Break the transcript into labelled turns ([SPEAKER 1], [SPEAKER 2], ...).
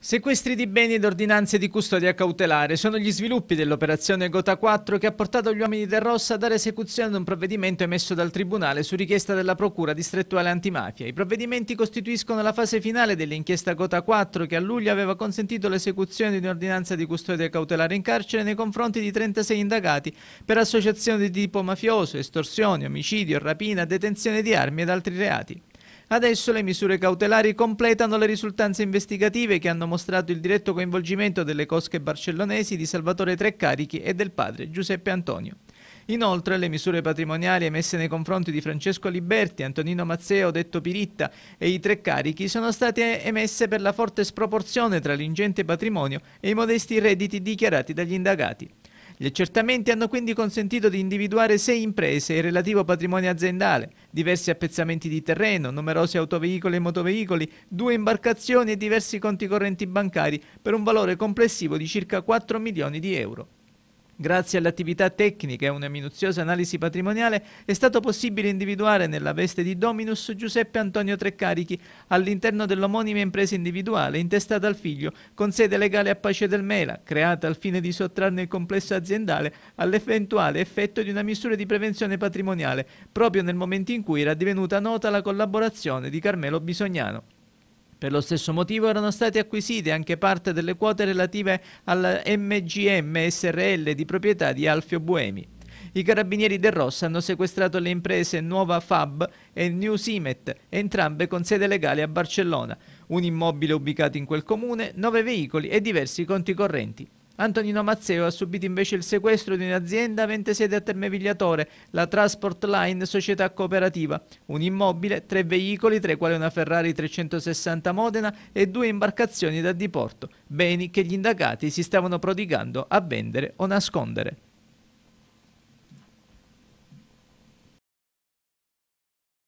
[SPEAKER 1] Sequestri di beni ed ordinanze di custodia cautelare sono gli sviluppi dell'operazione Gota 4 che ha portato gli uomini del Rossa a dare esecuzione ad un provvedimento emesso dal Tribunale su richiesta della Procura distrettuale antimafia. I provvedimenti costituiscono la fase finale dell'inchiesta Gota 4 che a luglio aveva consentito l'esecuzione di un'ordinanza di custodia cautelare in carcere nei confronti di 36 indagati per associazioni di tipo mafioso, estorsioni, omicidio, rapina, detenzione di armi ed altri reati. Adesso le misure cautelari completano le risultanze investigative che hanno mostrato il diretto coinvolgimento delle cosche barcellonesi di Salvatore Treccarichi e del padre Giuseppe Antonio. Inoltre le misure patrimoniali emesse nei confronti di Francesco Liberti, Antonino Mazzeo, detto Piritta e i tre carichi sono state emesse per la forte sproporzione tra l'ingente patrimonio e i modesti redditi dichiarati dagli indagati. Gli accertamenti hanno quindi consentito di individuare sei imprese e il relativo patrimonio aziendale, diversi appezzamenti di terreno, numerosi autoveicoli e motoveicoli, due imbarcazioni e diversi conti correnti bancari per un valore complessivo di circa 4 milioni di euro. Grazie all'attività tecnica e una minuziosa analisi patrimoniale è stato possibile individuare nella veste di Dominus Giuseppe Antonio Treccarichi all'interno dell'omonima impresa individuale intestata al figlio con sede legale a Pace del Mela, creata al fine di sottrarne il complesso aziendale all'eventuale effetto di una misura di prevenzione patrimoniale, proprio nel momento in cui era divenuta nota la collaborazione di Carmelo Bisognano. Per lo stesso motivo erano state acquisite anche parte delle quote relative alla MGM SRL di proprietà di Alfio Boemi. I carabinieri del Rossa hanno sequestrato le imprese Nuova Fab e New Simet, entrambe con sede legale a Barcellona, un immobile ubicato in quel comune, nove veicoli e diversi conti correnti. Antonino Mazzeo ha subito invece il sequestro di un'azienda avente sede a Termevigliatore, la Transport Line Società Cooperativa, un immobile, tre veicoli, tra i quali una Ferrari 360 Modena e due imbarcazioni da diporto, beni che gli indagati si stavano prodigando a vendere o nascondere.